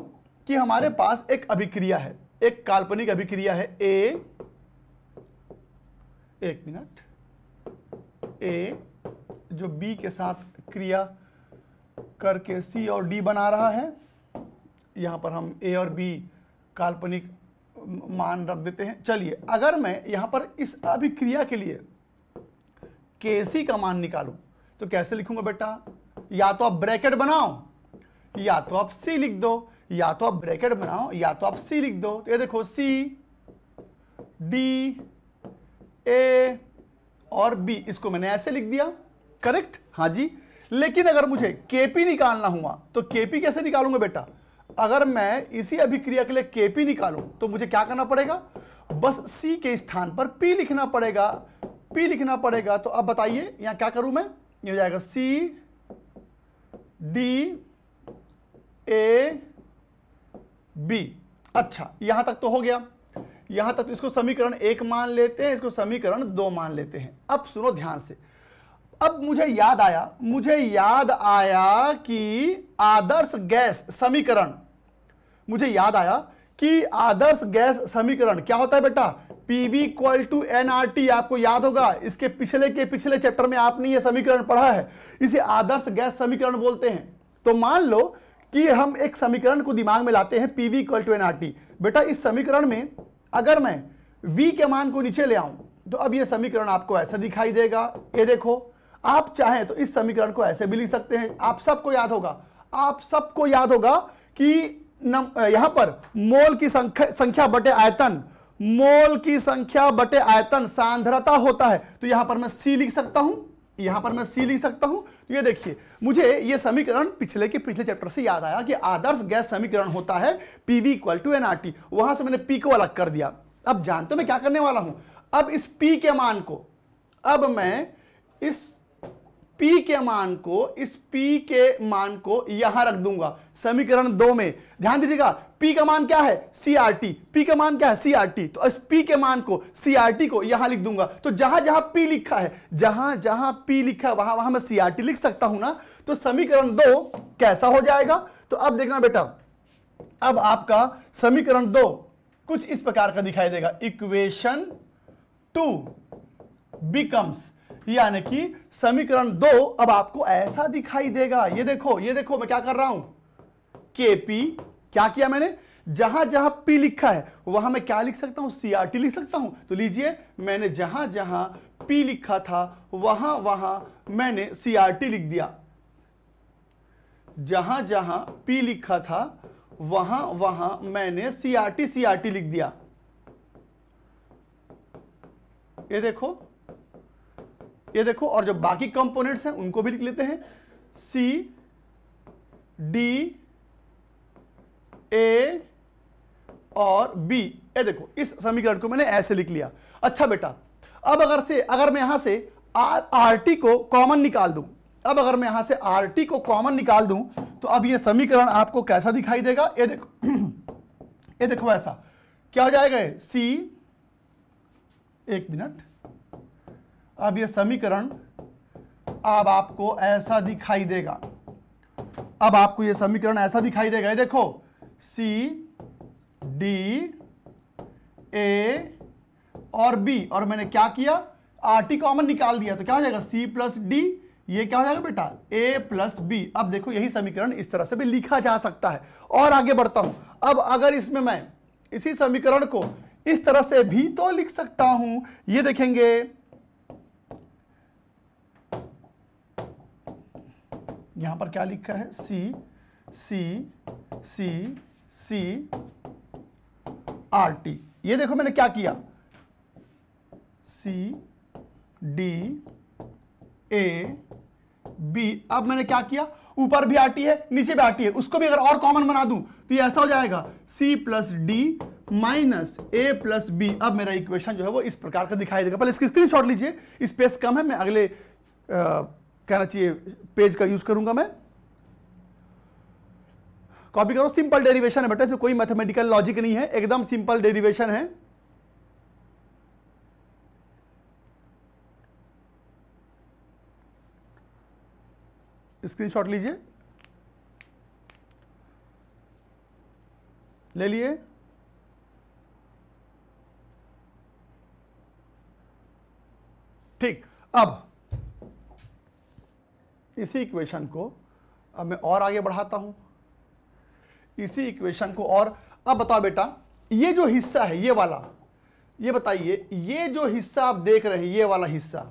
कि हमारे पास एक अभिक्रिया है एक काल्पनिक अभिक्रिया है ए एक मिनट ए जो बी के साथ क्रिया करके सी और डी बना रहा है यहाँ पर हम ए और बी काल्पनिक मान रख देते हैं चलिए अगर मैं यहाँ पर इस अभिक्रिया के लिए के सी का मान निकालूं तो कैसे लिखूंगा बेटा या तो आप ब्रैकेट बनाओ या तो आप सी लिख दो या तो आप ब्रैकेट बनाओ या तो आप सी लिख दो तो ये देखो सी डी ए और बी इसको मैंने ऐसे लिख दिया करेक्ट हाँ जी लेकिन अगर मुझे केपी निकालना हुआ तो केपी कैसे निकालूंगा बेटा अगर मैं इसी अभिक्रिया के लिए केपी निकालू तो मुझे क्या करना पड़ेगा बस सी के स्थान पर पी लिखना पड़ेगा पी लिखना पड़ेगा तो अब बताइए यहां क्या करूं मैं ये हो जाएगा सी डी ए बी अच्छा यहां तक तो हो गया यहां तक तो इसको समीकरण एक मान लेते हैं इसको समीकरण दो मान लेते हैं अब सुनो ध्यान से अब मुझे याद आया मुझे याद आया कि आदर्श गैस समीकरण मुझे याद आया कि आदर्श गैस समीकरण क्या होता है बेटा पीवी इक्वल टू एन आपको याद होगा इसके पिछले के पिछले चैप्टर में आपने ये समीकरण पढ़ा है इसे आदर्श गैस समीकरण बोलते हैं तो मान लो कि हम एक समीकरण को दिमाग में लाते हैं पीवी इक्वल टू एनआरटी बेटा इस समीकरण में अगर मैं वी के मान को नीचे ले आऊं तो अब यह समीकरण आपको ऐसा दिखाई देगा ये देखो आप चाहें तो इस समीकरण को ऐसे भी लिख सकते हैं आप सबको याद होगा आप सबको याद होगा कि यहां पर मोल की संख्या संख्या बटे आयतन मोल की संख्या बटे आयतन सांद्रता होता है तो यहां पर मैं सी लिख सकता हूं यहां पर मैं सी लिख सकता हूं तो ये देखिए मुझे ये समीकरण पिछले के पिछले चैप्टर से याद आया कि आदर्श गैस समीकरण होता है पीवी इक्वल टू एनआरटी वहां से मैंने पी को अलग कर दिया अब जानते हो मैं क्या करने वाला हूं अब इस पी के मान को अब मैं इस P के मान को इस पी के मान को यहां रख दूंगा समीकरण दो में ध्यान दीजिएगा पी का मान क्या है सीआरटी पी का मान क्या है सीआरटी तो इस पी के मान को सीआरटी को यहां लिख दूंगा तो जहां जहां पी लिखा है जहां जहां पी लिखा है वहां वहां मैं सीआरटी लिख सकता हूं ना तो समीकरण दो कैसा हो जाएगा तो अब देखना बेटा अब आपका समीकरण दो कुछ इस प्रकार का दिखाई देगा इक्वेशन टू बिकम्स यानी कि समीकरण दो अब आपको ऐसा दिखाई देगा ये देखो ये देखो मैं क्या कर रहा हूं पी क्या किया मैंने जहां जहां पी लिखा है वहां मैं क्या लिख सकता हूं सीआरटी लिख सकता हूं तो लीजिए मैंने जहां जहां पी लिखा था वहां वहां मैंने सीआरटी लिख दिया जहां जहां पी लिखा था वहां वहां मैंने सीआरटी टी लिख दिया ये देखो ये देखो और जो बाकी कंपोनेंट्स हैं उनको भी लिख लेते हैं सी डी ए और बी ये देखो इस समीकरण को मैंने ऐसे लिख लिया अच्छा बेटा अब अगर से अगर मैं यहां से आर टी को कॉमन निकाल दूं अब अगर मैं यहां से आर टी को कॉमन निकाल दूं तो अब ये समीकरण आपको कैसा दिखाई देगा ये देखो *clears throat* ये देखो ऐसा क्या हो जाएगा सी एक मिनट अब यह समीकरण अब आपको ऐसा दिखाई देगा अब आपको यह समीकरण ऐसा दिखाई देगा देखो सी डी ए और बी और मैंने क्या किया आर टी कॉमन निकाल दिया तो क्या हो जाएगा सी प्लस डी ये क्या हो जाएगा बेटा ए प्लस बी अब देखो यही समीकरण इस तरह से भी लिखा जा सकता है और आगे बढ़ता हूं अब अगर इसमें मैं इसी समीकरण को इस तरह से भी तो लिख सकता हूं ये देखेंगे यहां पर क्या लिखा है सी सी सी सी आर टी ये देखो मैंने क्या किया सी डी ए बी अब मैंने क्या किया ऊपर भी आर टी है नीचे भी आर टी है उसको भी अगर और कॉमन बना दूं तो ये ऐसा हो जाएगा C plus D minus A plus B अब मेरा इक्वेशन जो है वो इस प्रकार का दिखाई देगा पहले इसकी स्क्रीन लीजिए स्पेस कम है मैं अगले आ, कहना चाहिए पेज का यूज करूंगा मैं कॉपी करो सिंपल डेरिवेशन है बेटा इसमें कोई मैथमेटिकल लॉजिक नहीं है एकदम सिंपल डेरिवेशन है स्क्रीनशॉट लीजिए ले लिए ठीक अब इसी इक्वेशन को अब मैं और आगे बढ़ाता हूं इसी इक्वेशन को और अब बताओ बेटा ये जो हिस्सा है ये वाला ये बताइए ये जो हिस्सा आप देख रहे हैं ये वाला हिस्सा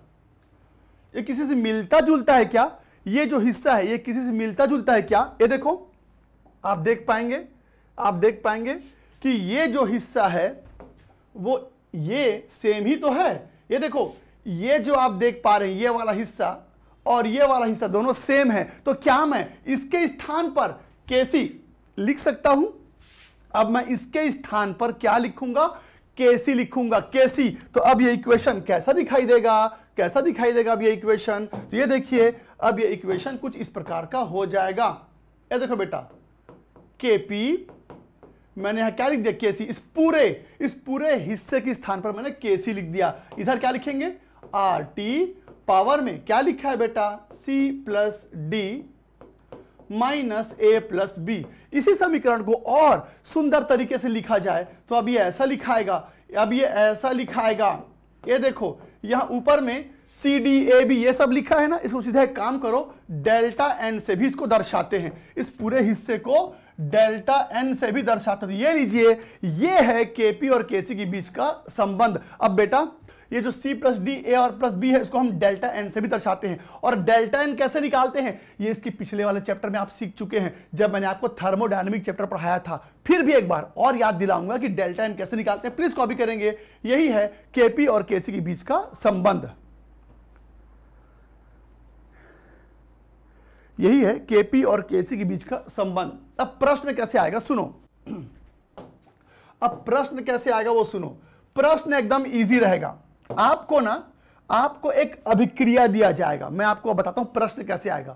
ये किसी से मिलता जुलता है क्या ये जो हिस्सा है ये किसी से मिलता जुलता है क्या ये देखो आप देख पाएंगे आप देख पाएंगे कि ये जो हिस्सा है वो ये सेम ही तो है ये देखो ये जो आप देख पा रहे हैं ये वाला हिस्सा और ये वाला हिस्सा दोनों सेम है तो क्या मैं इसके स्थान पर केसी लिख सकता हूं अब मैं इसके स्थान पर क्या लिखूंगा केसी लिखूंगा केसी तो अब ये इक्वेशन कैसा दिखाई देगा कैसा दिखाई देगा अब ये इक्वेशन तो ये देखिए अब ये इक्वेशन कुछ इस प्रकार का हो जाएगा ये देखो बेटा के पी मैंने यहां क्या लिख दिया केसी इस पूरे इस पूरे हिस्से के स्थान पर मैंने केसी लिख दिया इधर क्या लिखेंगे आर टी पावर में क्या लिखा है बेटा c plus D minus A plus B इसी समीकरण को और सुंदर तरीके से लिखा जाए तो अब ये ऐसा लिखाएगा अब ये ऐसा लिखाएगा ये देखो यहां ऊपर में सी डी ए बी ये सब लिखा है ना इसको सीधा एक काम करो डेल्टा एन से भी इसको दर्शाते हैं इस पूरे हिस्से को डेल्टा एन से भी दर्शाते हैं ये लीजिए ये है केपी और केसी के बीच का संबंध अब बेटा ये जो सी प्लस डी ए और प्लस बी है इसको हम डेल्टा एन से भी दर्शाते हैं और डेल्टा एन कैसे निकालते हैं ये इसकी पिछले वाले चैप्टर में आप सीख चुके हैं जब मैंने आपको थर्मोडायनेमिक चैप्टर पढ़ाया था फिर भी एक बार और याद दिलाऊंगा कि डेल्टा एन कैसे निकालते हैं प्लीज कॉपी करेंगे यही है केपी और केसी के बीच का संबंध यही है केपी और केसी के बीच का संबंध अब प्रश्न कैसे आएगा सुनो अब प्रश्न कैसे आएगा वो सुनो प्रश्न एकदम इजी रहेगा आपको ना आपको एक अभिक्रिया दिया जाएगा मैं आपको बताता हूं प्रश्न कैसे आएगा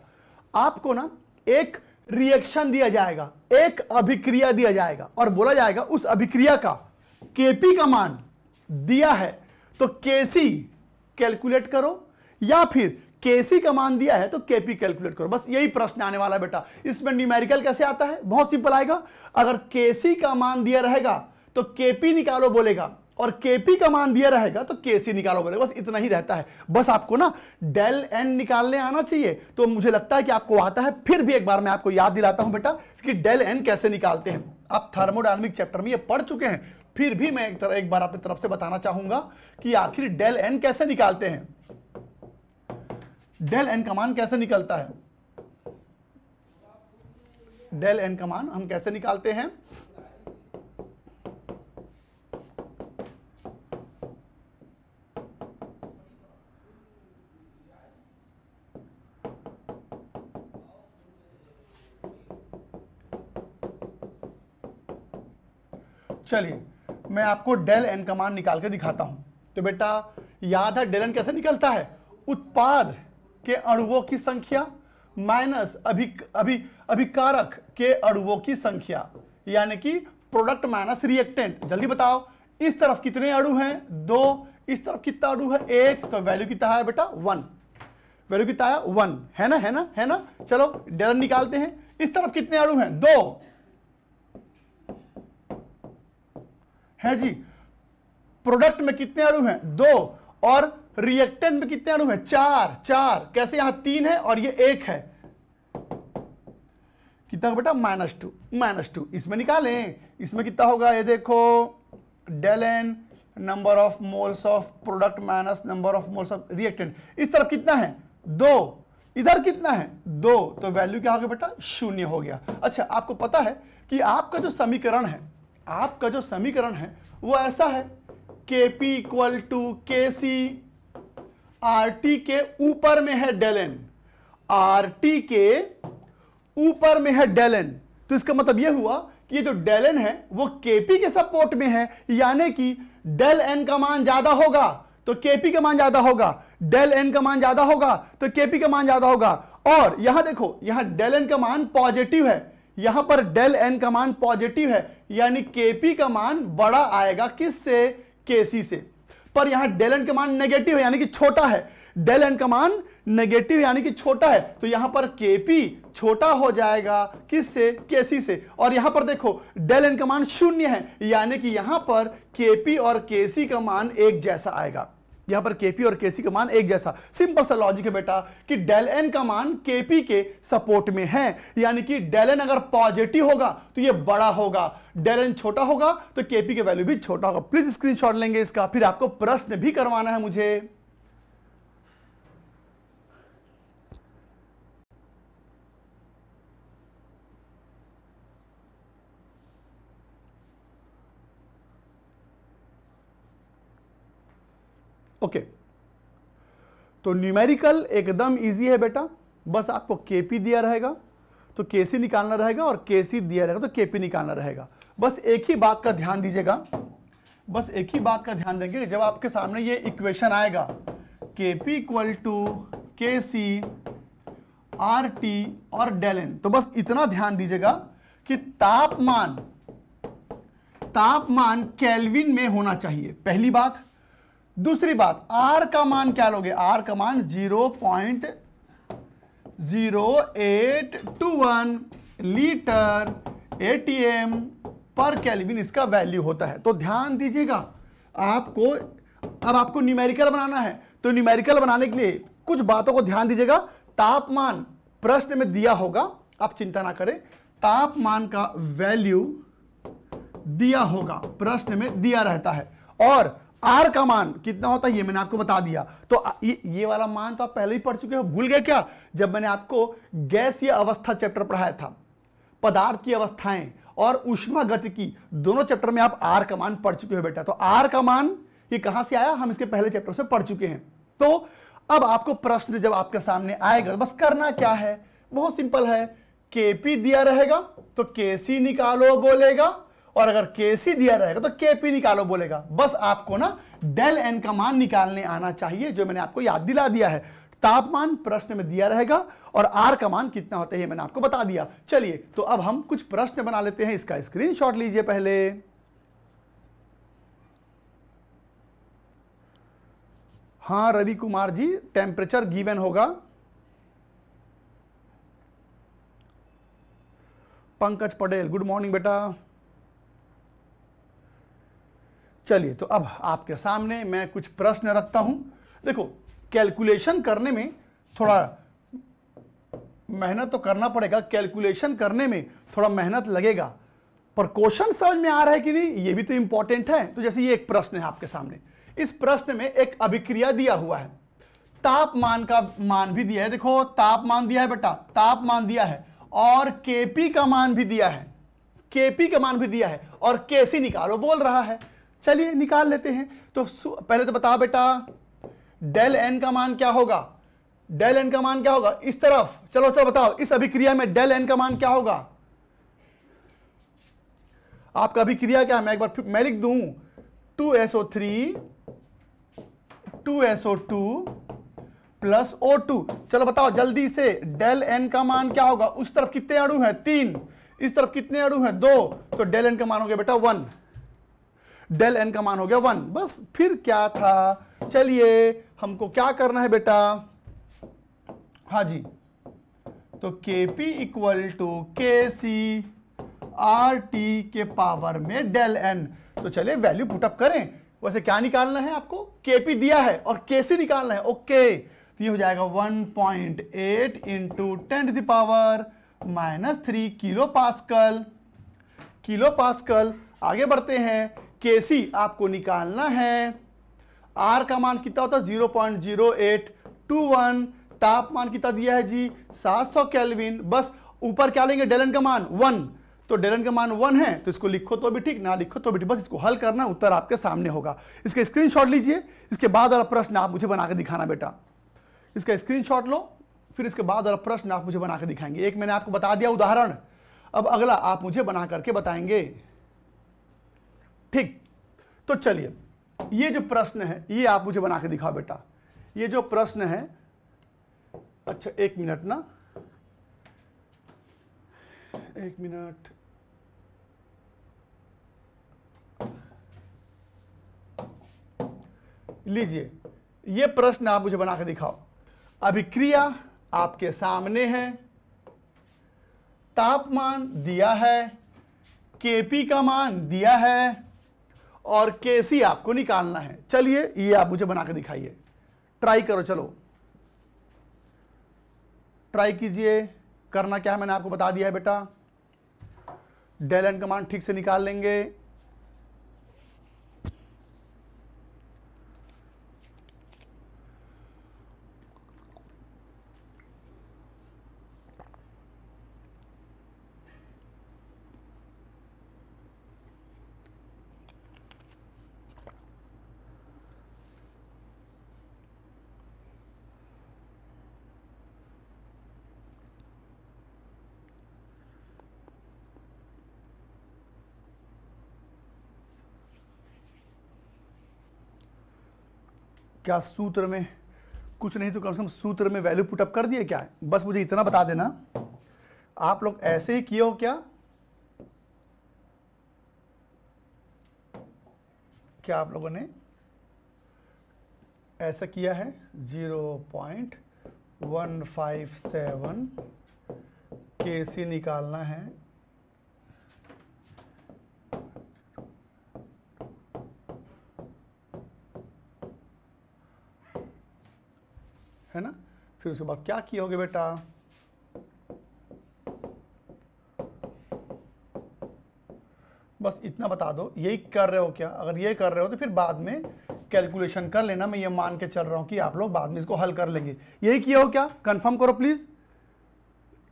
आपको ना एक रिएक्शन दिया जाएगा एक अभिक्रिया दिया जाएगा और बोला जाएगा उस अभिक्रिया का केपी का मान दिया है तो केसी कैलकुलेट करो या फिर केसी का मान दिया है तो केपी कैलकुलेट करो बस यही प्रश्न आने वाला बेटा इसमें न्यूमेरिकल कैसे आता है बहुत सिंपल आएगा अगर केसी का मान दिया रहेगा तो केपी निकालो बोलेगा और केपी का मान दिया रहेगा तो केसी निकालो बोले बस इतना ही रहता है बस आपको ना डेल एन निकालने आना चाहिए तो मुझे लगता है कि आपको आता है फिर भी एक बार मैं आपको याद दिलाता हूं बेटा कि डेल एन कैसे निकालते हैं आप थर्मोडायनमिक चैप्टर में ये पढ़ चुके हैं फिर भी मैं एक, तर, एक बार अपनी तरफ से बताना चाहूंगा कि आखिर डेल एन कैसे निकालते हैं डेल एन का मान कैसे निकलता है डेल एन का मान हम कैसे निकालते हैं चलिए मैं आपको डेल एन का मान निकाल के दिखाता हूं तो बेटा याद है डेल एन कैसे निकलता है उत्पाद के अणुओं की संख्या माइनस अभी अभी अभिकारक के अणुओं की संख्या यानी कि प्रोडक्ट माइनस रिएक्टेंट जल्दी बताओ इस तरफ कितने अणु हैं दो इस तरफ कितना अणु है एक तो वैल्यू कितना है बेटा वन वैल्यू कितना है वन है ना है ना है ना चलो डेलन निकालते हैं इस तरफ कितने अणु हैं दो है जी प्रोडक्ट में कितने अणु हैं दो और रिएक्टेंट में कितने अणु हैं चार चार कैसे यहां तीन है और ये एक है कितना बेटा माइनस टू माइनस टू इसमें निकालें इसमें कितना होगा ये देखो del N number of moles of product minus number of moles of reactant इस तरफ कितना है दो इधर कितना है दो तो वैल्यू क्या हो गया बेटा शून्य हो गया अच्छा आपको पता है कि आपका जो समीकरण है आपका जो समीकरण है वो ऐसा है के P equal to K C R T के ऊपर में है डेल एन आर टी के ऊपर में है डेल एन तो इसका मतलब यह हुआ कि ये जो डेल एन है वो केपी के सपोर्ट में है यानी कि डेल एन का मान ज्यादा होगा तो केपी का मान ज्यादा होगा डेल एन का मान ज्यादा होगा तो केपी का मान ज्यादा होगा और यहां देखो यहां डेल एन का मान पॉजिटिव है यहां पर डेल एन का मान पॉजिटिव है यानी केपी का मान बड़ा आएगा किससे केसी से पर यहां डेल एन का मान नेगेटिव है यानी कि छोटा है डेल एन का मान नेगेटिव यानी कि छोटा है तो यहां पर केपी छोटा हो जाएगा किससे केसी से और यहां पर देखो डेल एन का मान शून्य है यानी कि यहां पर केपी और केसी का मान एक जैसा आएगा यहां पर केपी और केसी का मान एक जैसा सिंपल सा लॉजिक है बेटा कि डेल एन का मान केपी के सपोर्ट में है यानी कि डेल एन अगर पॉजिटिव होगा तो ये बड़ा होगा डेल एन छोटा होगा तो केपी के वैल्यू भी छोटा होगा प्लीज स्क्रीनशॉट लेंगे इसका फिर आपको प्रश्न भी करवाना है मुझे ओके तो न्यूमेरिकल एकदम इजी है बेटा बस आपको केपी दिया रहेगा तो सी निकालना रहेगा और सी दिया रहेगा तो केपी निकालना रहेगा बस एक ही बात का ध्यान दीजिएगा बस एक ही बात का ध्यान देंगे जब आपके सामने ये इक्वेशन आएगा के P equal to K C R T और डेल एन तो बस इतना ध्यान दीजिएगा कि तापमान तापमान कैलविन में होना चाहिए पहली बात दूसरी बात आर का मान क्या लोगे आर का मान zero point zero eight two one litre ATM per kelvin इसका वैल्यू होता है तो ध्यान दीजिएगा आपको अब आपको न्यूमेरिकल बनाना है तो न्यूमेरिकल बनाने के लिए कुछ बातों को ध्यान दीजिएगा तापमान प्रश्न में दिया होगा आप चिंता ना करें तापमान का वैल्यू दिया होगा प्रश्न में दिया रहता है और आर का मान कितना होता है ये मैंने आपको बता दिया तो ये, वाला मान तो आप पहले ही पढ़ चुके हो भूल गए क्या जब मैंने आपको गैस या अवस्था चैप्टर पढ़ाया था पदार्थ की अवस्थाएं और उष्मा गति की दोनों चैप्टर में आप आर का मान पढ़ चुके हो बेटा तो आर का मान ये कहां से आया हम इसके पहले चैप्टर से पढ़ चुके हैं तो अब आपको प्रश्न जब आपके सामने आएगा बस करना क्या है बहुत सिंपल है केपी दिया रहेगा तो केसी निकालो बोलेगा और अगर सी दिया रहेगा तो केपी निकालो बोलेगा बस आपको ना डेल एन का मान निकालने आना चाहिए जो मैंने आपको याद दिला दिया है तापमान प्रश्न में दिया रहेगा और आर का मान कितना होता है मैंने आपको बता दिया चलिए तो अब हम कुछ प्रश्न बना लेते हैं इसका शॉट लीजिए पहले हाँ रवि कुमार जी टेम्परेचर गिवन होगा पंकज पटेल गुड मॉर्निंग बेटा चलिए तो अब आपके सामने मैं कुछ प्रश्न रखता हूं देखो कैलकुलेशन करने में थोड़ा मेहनत तो करना पड़ेगा कैलकुलेशन करने में थोड़ा मेहनत लगेगा पर क्वेश्चन समझ में आ रहा है कि नहीं ये भी तो इंपॉर्टेंट है तो जैसे ये एक प्रश्न है आपके सामने इस प्रश्न में एक अभिक्रिया दिया हुआ है तापमान का मान भी दिया है देखो तापमान दिया है बेटा तापमान दिया है और केपी का मान भी दिया है केपी का मान भी दिया है और केसी निकालो बोल रहा है चलिए निकाल लेते हैं तो पहले तो बताओ बेटा डेल एन का मान क्या होगा डेल एन का मान क्या होगा इस तरफ चलो चलो बताओ इस अभिक्रिया में डेल एन का मान क्या होगा आपका अभिक्रिया क्या है मैं एक बार मैं लिख दू two SO three two SO two plus O two चलो बताओ जल्दी से डेल एन का मान क्या होगा उस तरफ कितने अड़ू है तीन इस तरफ कितने अड़ू है दो तो डेल एन का मान हो गया बेटा वन डेल एन का मान हो गया वन बस फिर क्या था चलिए हमको क्या करना है बेटा हाँ जी तो के P equal to K C R T के पावर में डेल एन तो चलिए वैल्यू पुटअप करें वैसे क्या निकालना है आपको के पी दिया है और के सी निकालना है ओके तो ये हो जाएगा 1.8 point eight into ten the power minus three kilo pascal kilo pascal आगे बढ़ते हैं के सी आपको निकालना है आर का मान कितना होता है zero point zero eight two one तापमान कितना दिया है जी सात सौ कैलविन बस ऊपर क्या लेंगे डेलन का मान वन तो डेलन का मान वन है तो इसको लिखो तो भी ठीक ना लिखो तो भी ठीक बस इसको हल करना उत्तर आपके सामने होगा इसका स्क्रीनशॉट लीजिए इसके बाद वाला प्रश्न आप मुझे बनाकर दिखाना बेटा इसका स्क्रीनशॉट लो फिर इसके बाद वाला प्रश्न आप मुझे बनाकर दिखाएंगे एक मैंने आपको बता दिया उदाहरण अब अगला आप मुझे बना करके बताएंगे ठीक तो चलिए ये जो प्रश्न है ये आप मुझे बना के दिखाओ बेटा ये जो प्रश्न है अच्छा एक मिनट ना एक मिनट लीजिए ये प्रश्न आप मुझे बना के दिखाओ अभिक्रिया आपके सामने है तापमान दिया है केपी का मान दिया है और के सी आपको निकालना है चलिए ये आप मुझे बनाकर दिखाइए ट्राई करो चलो ट्राई कीजिए करना क्या है मैंने आपको बता दिया है बेटा डेल एंड कमांड ठीक से निकाल लेंगे क्या सूत्र में कुछ नहीं तो कम से कम सूत्र में वैल्यू पुटअप कर दिए क्या बस मुझे इतना बता देना आप लोग ऐसे ही किए हो क्या क्या आप लोगों ने ऐसा किया है zero point one five seven के निकालना है फिर उसके बाद क्या किए होगे बेटा बस इतना बता दो यही कर रहे हो क्या अगर ये कर रहे हो तो फिर बाद में कैलकुलेशन कर लेना मैं ये मान के चल रहा हूं कि आप लोग बाद में इसको हल कर लेंगे यही किया हो क्या कंफर्म करो प्लीज़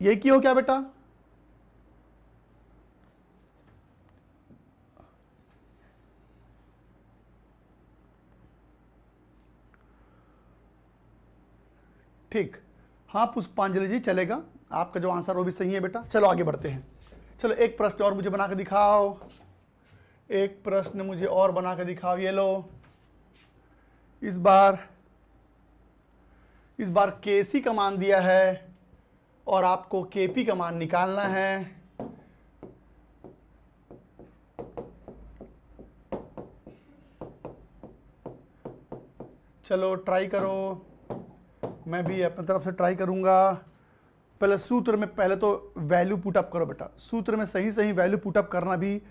यही किया हो क्या बेटा ठीक हाँ पुष्पांजलि जी चलेगा आपका जो आंसर वो भी सही है बेटा चलो आगे बढ़ते हैं चलो एक प्रश्न और मुझे बना के दिखाओ एक प्रश्न मुझे और बना के दिखाओ ये लो इस बार इस बार के सी का मान दिया है और आपको के पी का मान निकालना है चलो ट्राई करो मैं भी अपनी तरफ से ट्राई करूँगा पहले सूत्र में पहले तो वैल्यू पुटअप करो बेटा सूत्र में सही सही वैल्यू पुटअप करना भी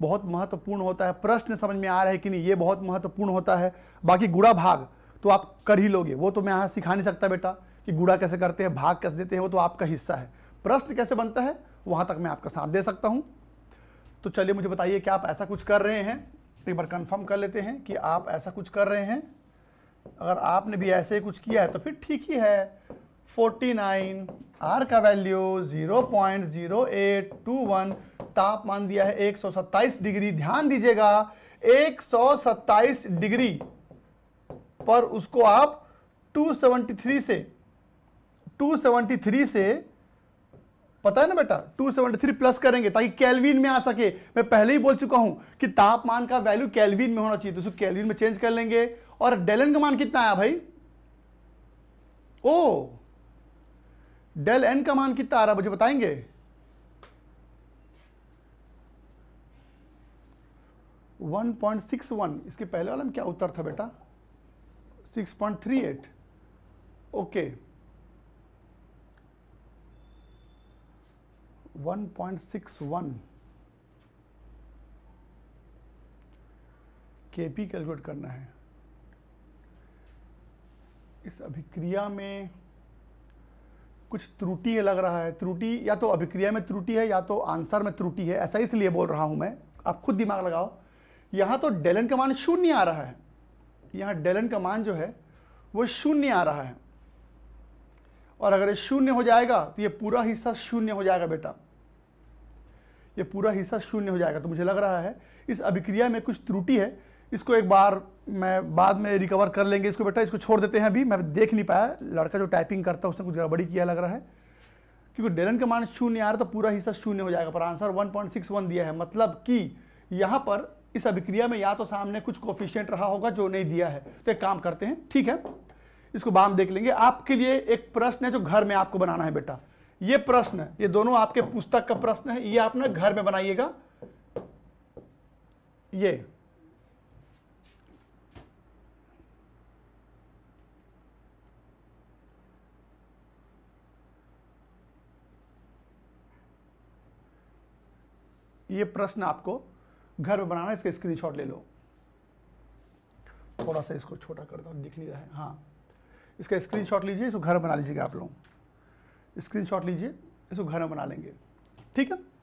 बहुत महत्वपूर्ण होता है प्रश्न समझ में आ रहा है कि नहीं ये बहुत महत्वपूर्ण होता है बाकी गुड़ा भाग तो आप कर ही लोगे वो तो मैं यहाँ सिखा नहीं सकता बेटा कि गुड़ा कैसे करते हैं भाग कैसे देते हैं वो तो आपका हिस्सा है प्रश्न कैसे बनता है वहाँ तक मैं आपका साथ दे सकता हूँ तो चलिए मुझे बताइए कि आप ऐसा कुछ कर रहे हैं एक बार कन्फर्म कर लेते हैं कि आप ऐसा कुछ कर रहे हैं अगर आपने भी ऐसे कुछ किया है तो फिर ठीक ही है 49 आर का वैल्यू 0.0821 तापमान दिया है 127 डिग्री ध्यान दीजिएगा 127 डिग्री पर उसको आप 273 से 273 से पता है ना बेटा 273 प्लस करेंगे ताकि कैलविन में आ सके मैं पहले ही बोल चुका हूं कि तापमान का वैल्यू कैलविन में होना चाहिए तो उसको कैलविन में चेंज कर लेंगे और डेल एन का मान कितना आया भाई ओ डेल एन का मान कितना आ रहा है मुझे बताएंगे वन पॉइंट सिक्स वन इसके पहले वाला में क्या उत्तर था बेटा six point three eight okay one point six one KP calculate करना है इस अभिक्रिया में कुछ त्रुटि लग रहा है त्रुटि या तो अभिक्रिया में त्रुटि है या तो आंसर में त्रुटि है ऐसा इसलिए बोल रहा हूं मैं आप खुद दिमाग लगाओ यहां तो डेलन का मान शून्य आ रहा है यहां डेलन का मान जो है वो शून्य आ रहा है और अगर ये शून्य हो जाएगा तो ये पूरा हिस्सा शून्य हो जाएगा बेटा ये पूरा हिस्सा शून्य हो जाएगा तो मुझे लग रहा है इस अभिक्रिया में कुछ त्रुटि है इसको एक बार मैं बाद में रिकवर कर लेंगे इसको बेटा इसको छोड़ देते हैं अभी मैं देख नहीं पाया लड़का जो टाइपिंग करता है उसने कुछ गड़बड़ी किया लग रहा है क्योंकि डेरन का मान शून्य आ रहा तो पूरा हिस्सा शून्य हो जाएगा पर आंसर 1.61 दिया है मतलब कि यहाँ पर इस अभिक्रिया में या तो सामने कुछ कोफिशियंट रहा होगा जो नहीं दिया है तो एक काम करते हैं ठीक है इसको बाम देख लेंगे आपके लिए एक प्रश्न है जो घर में आपको बनाना है बेटा ये प्रश्न ये दोनों आपके पुस्तक का प्रश्न है ये आप घर में बनाइएगा ये ये प्रश्न आपको घर में बनाना इसका स्क्रीनशॉट ले लो थोड़ा सा इसको छोटा कर दो दिख नहीं रहा है हाँ इसका स्क्रीनशॉट लीजिए इसको घर बना लीजिएगा आप लोग स्क्रीनशॉट लीजिए इसको घर में बना लेंगे ठीक है